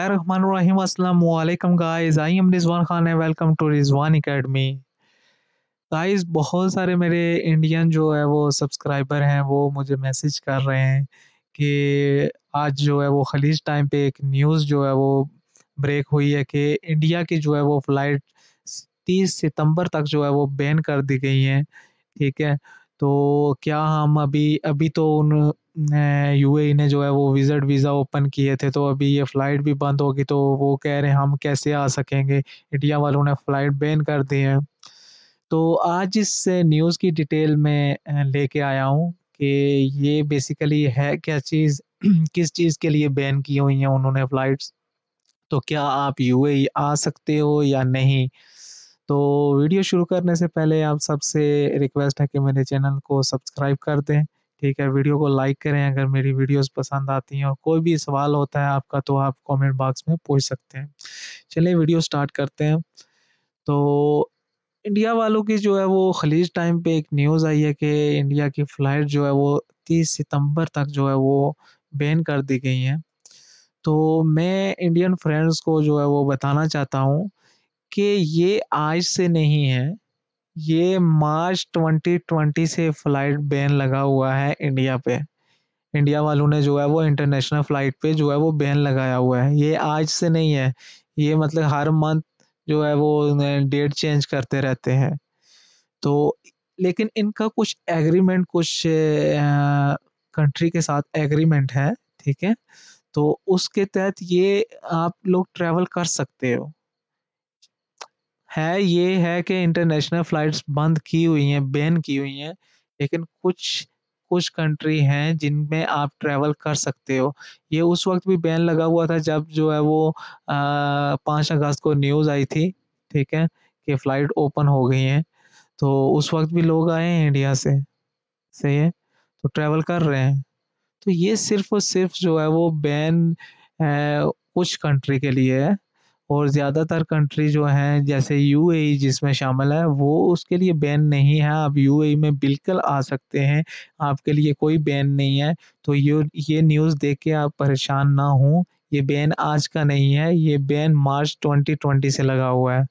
Assalamualaikum guys, guys बहुत सारे मेरे इंडियन जो है वो सब्सक्राइबर हैं वो मुझे मैसेज कर रहे हैं कि आज जो है वो खलीज टाइम पे एक न्यूज़ जो है वो ब्रेक हुई है कि इंडिया की जो है वो फ़्लाइट 30 सितंबर तक जो है वो बैन कर दी गई हैं ठीक है तो क्या हम अभी अभी तो उन ए e ने जो है वो विजिट वीज़ा ओपन किए थे तो अभी ये फ़्लाइट भी बंद होगी तो वो कह रहे हैं हम कैसे आ सकेंगे इंडिया वालों ने फ़्लाइट बैन कर दी है तो आज इस न्यूज़ की डिटेल में लेके आया हूँ कि ये बेसिकली है क्या चीज़ किस चीज़ के लिए बैन की हुई हैं उन्होंने फ़्लाइट्स तो क्या आप यू e आ सकते हो या नहीं तो वीडियो शुरू करने से पहले आप सबसे रिक्वेस्ट है कि मेरे चैनल को सब्सक्राइब कर दें ठीक है वीडियो को लाइक करें अगर मेरी वीडियोस पसंद आती हैं और कोई भी सवाल होता है आपका तो आप कमेंट बॉक्स में पूछ सकते हैं चलिए वीडियो स्टार्ट करते हैं तो इंडिया वालों की जो है वो खलीज टाइम पे एक न्यूज़ आई है कि इंडिया की फ़्लाइट जो है वो तीस सितंबर तक जो है वो बैन कर दी गई हैं तो मैं इंडियन फ्रेंड्स को जो है वो बताना चाहता हूँ कि ये आज से नहीं है ये मार्च 2020 से फ्लाइट बैन लगा हुआ है इंडिया पे इंडिया वालों ने जो है वो इंटरनेशनल फ़्लाइट पे जो है वो बैन लगाया हुआ है ये आज से नहीं है ये मतलब हर मंथ जो है वो डेट चेंज करते रहते हैं तो लेकिन इनका कुछ एग्रीमेंट कुछ कंट्री के साथ एग्रीमेंट है ठीक है तो उसके तहत ये आप लोग ट्रैवल कर सकते हो है ये है कि इंटरनेशनल फ्लाइट्स बंद की हुई हैं बैन की हुई हैं लेकिन कुछ कुछ कंट्री हैं जिनमें आप ट्रैवल कर सकते हो ये उस वक्त भी बैन लगा हुआ था जब जो है वो पाँच अगस्त को न्यूज़ आई थी ठीक है कि फ़्लाइट ओपन हो गई हैं तो उस वक्त भी लोग आए हैं इंडिया से सही है तो ट्रैवल कर रहे हैं तो ये सिर्फ और सिर्फ जो है वो बैन कुछ कंट्री के लिए है और ज़्यादातर कंट्री जो हैं जैसे यूएई e जिसमें शामिल है वो उसके लिए बैन नहीं है आप यूएई e में बिल्कुल आ सकते हैं आपके लिए कोई बैन नहीं है तो ये ये न्यूज़ देख के आप परेशान ना हों ये बैन आज का नहीं है ये बैन मार्च 2020 से लगा हुआ है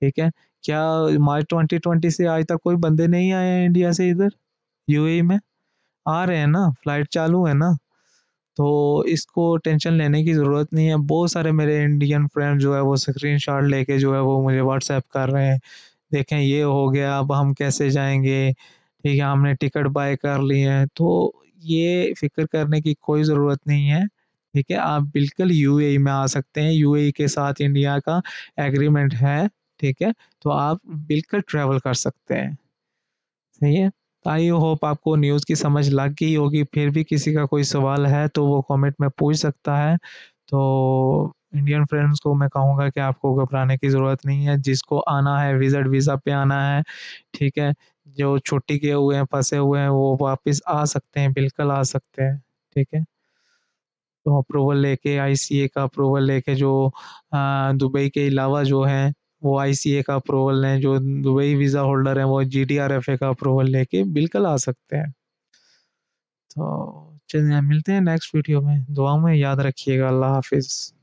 ठीक है क्या मार्च 2020 से आज तक कोई बंदे नहीं आए हैं इंडिया से इधर यू e में आ रहे हैं ना फ्लाइट चालू है ना तो इसको टेंशन लेने की ज़रूरत नहीं है बहुत सारे मेरे इंडियन फ्रेंड जो है वो स्क्रीन शॉट लेके जो है वो मुझे व्हाट्सएप कर रहे हैं देखें ये हो गया अब हम कैसे जाएंगे ठीक है हमने टिकट बाय कर ली है तो ये फिक्र करने की कोई ज़रूरत नहीं है ठीक है आप बिल्कुल यू e में आ सकते हैं यू e के साथ इंडिया का एग्रीमेंट है ठीक है तो आप बिल्कुल ट्रैवल कर सकते हैं सही है आई होप आपको न्यूज़ की समझ लग गई होगी फिर भी किसी का कोई सवाल है तो वो कमेंट में पूछ सकता है तो इंडियन फ्रेंड्स को मैं कहूँगा कि आपको घबराने की ज़रूरत नहीं है जिसको आना है विज़िट वीज़ा पे आना है ठीक है जो छुट्टी किए हुए हैं फंसे हुए हैं वो वापस आ सकते हैं बिल्कुल आ सकते हैं ठीक है तो अप्रूवल लेके आईसीए का अप्रूवल लेके जो दुबई के अलावा जो हैं वो आई का अप्रूवल लें जो दुबई वीज़ा होल्डर हैं वो G D R F A का अप्रूवल लेके बिल्कुल आ सकते हैं तो चलिए मिलते हैं नेक्स्ट वीडियो में दुआ में याद रखिएगा अल्लाह हाफिज़